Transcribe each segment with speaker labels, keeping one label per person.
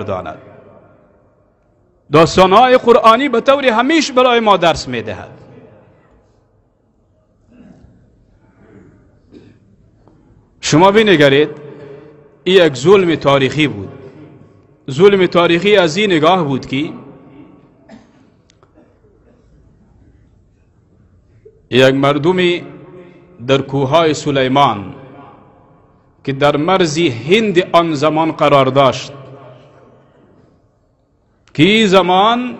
Speaker 1: داستان داستانهای قرآنی به طور همیش برای ما درس میدهد شما بینگرید ای یک ظلم تاریخی بود ظلم تاریخی از این نگاه بود که یک مردمی در کوههای سلیمان که در مرزی هند آن زمان قرار داشت که این زمان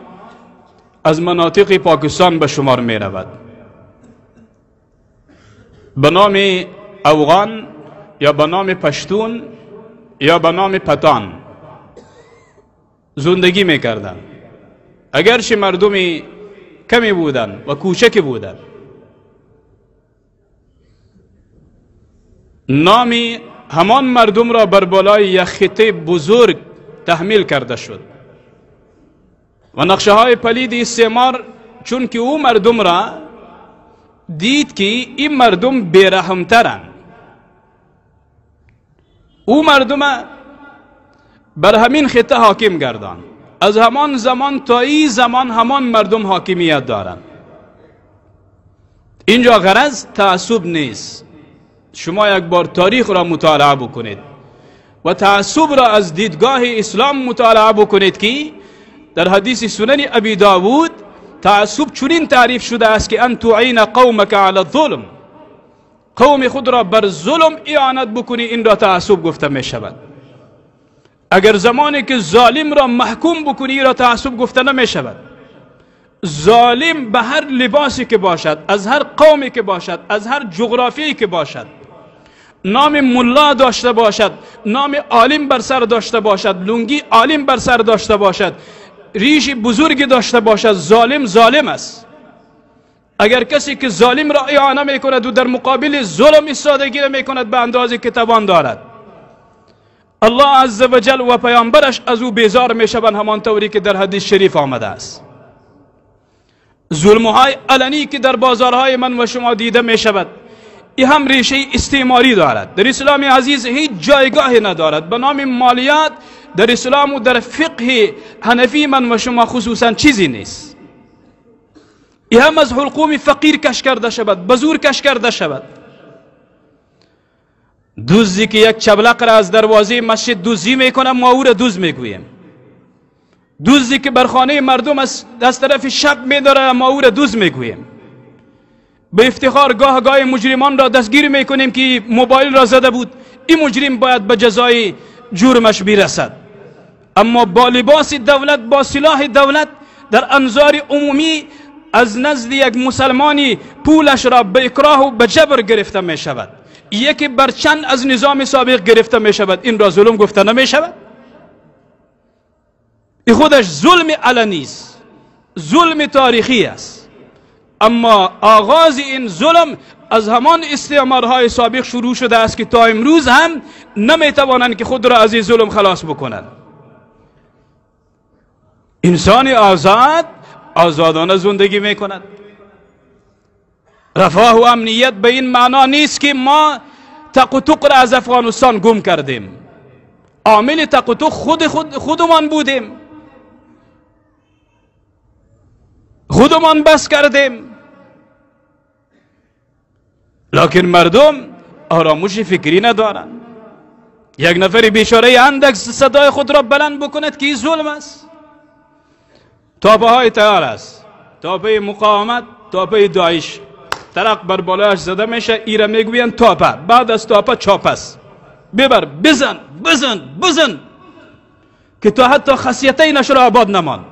Speaker 1: از مناطق پاکستان به شمار می رود به نام اوغان یا به نام پشتون یا به نام پتان زندگی می کردن اگرچه مردمی کمی بودن و کوچکی بودن نامی همان مردم را بر بالای یک خطه بزرگ تحمیل کرده شد و نقشه های پلید استعمار چون که او مردم را دید که این مردم بیرحمترن او مردم بر همین خطه حاکم گردان از همان زمان تا این زمان همان مردم حاکمیت دارند اینجا غرض تعصب نیست شما یک بار تاریخ را مطالعه بکنید و تعصب را از دیدگاه اسلام مطالعه بکنید که در حدیث سنن ابی داوود تعصب چنین تعریف شده است که ان عین قومک علی الظلم قوم خود را بر ظلم اعانت بکنی این را تعصب گفته می شود اگر زمانی که ظالم را محکوم بکنی این را تعصب گفته نمی شود ظالم به هر لباسی که باشد از هر قومی که باشد از هر جغرافیایی که باشد نام ملا داشته باشد نام عالم بر سر داشته باشد لونگی عالم بر سر داشته باشد ریش بزرگی داشته باشد ظالم ظالم است اگر کسی که ظالم را اعانه می کند و در مقابل ظلم را می کند به اندازه که توان دارد الله عز و جل و پیامبرش از او بیزار می شوند همان طوری که در حدیث شریف آمده است ظلم های علنی که در بازارهای من و شما دیده می شود این هم ریشه استعماری دارد در اسلام عزیز هیچ جایگاهی ندارد به نام مالیات در اسلام و در فقه هنفی من و شما خصوصا چیزی نیست ای هم از حلقوم فقیر کش کرده شود بزور کش کرده شود دوزی که یک چبلق را از دروازه مسجد دوزی میکنه ما او را دوز میگویم دوزی که بر خانه مردم از, دست طرف شب میداره ما او را دوز میگویم به افتخار گاه گاه مجرمان را دستگیر میکنیم که موبایل را زده بود این مجرم باید به جزای جرمش بیرسد. اما با لباس دولت با سلاح دولت در انظار عمومی از نزد یک مسلمانی پولش را به اکراه و به جبر گرفته می شود یکی بر چند از نظام سابق گرفته می شود این را ظلم گفته نمی شود این خودش ظلم علنی است ظلم تاریخی است اما آغاز این ظلم از همان استعمارهای سابق شروع شده است که تا امروز هم نمی توانند که خود را از این ظلم خلاص بکنند انسانی آزاد آزادانه زندگی می رفاه و امنیت به این معنا نیست که ما تقطق را از افغانستان گم کردیم عامل تقطق خود, خود خودمان بودیم خودمان بس کردیم لکن مردم آراموش فکری ندارند یک نفر بیچاره اندک صدای خود را بلند بکند که این ظلم است تاپه های تیار است تاپه مقاومت تاپه داعش ترق بر بالایش زده میشه ایره میگوین تاپه بعد از تاپه چاپ است ببر بزن بزن بزن که تا حتی خاصیت اینش را آباد نمان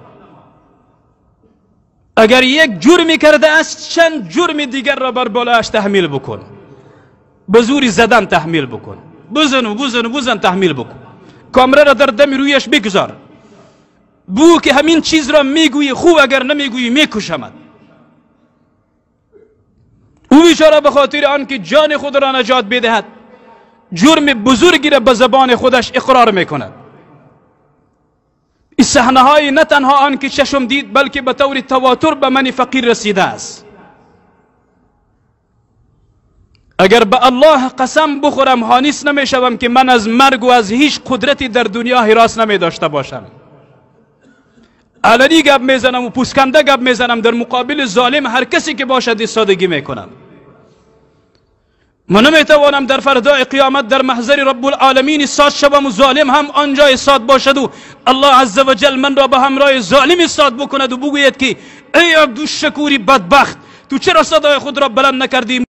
Speaker 1: اگر یک جرمی کرده است چند جرم دیگر را بر بالایش تحمیل بکن به زوری زدن تحمیل بکن بزن و بزن و بزن تحمیل بکن کامره را در دم رویش بگذار بو که همین چیز را میگویی خوب اگر نمیگویی میکشمد او بیچاره به خاطر آنکه جان خود را نجات بدهد جرم بزرگی را به زبان خودش اقرار میکند این صحنه های نه تنها آن که چشم دید بلکه به طور تواتر به منی فقیر رسیده است اگر به الله قسم بخورم هانیس نمیشوم که من از مرگ و از هیچ قدرتی در دنیا حراس نمی داشته باشم علنی گپ میزنم و پوسکنده گپ میزنم در مقابل ظالم هر کسی که باشد ایستادگی میکنم من نمیتوانم در فردای قیامت در محضر رب العالمین ایستاد شوم و ظالم هم آنجا ایستاد باشد و الله عز و جل من را به همراه ظالم ایستاد بکند و بگوید که ای عبدالشکوری بدبخت تو چرا صدای خود را بلند نکردیم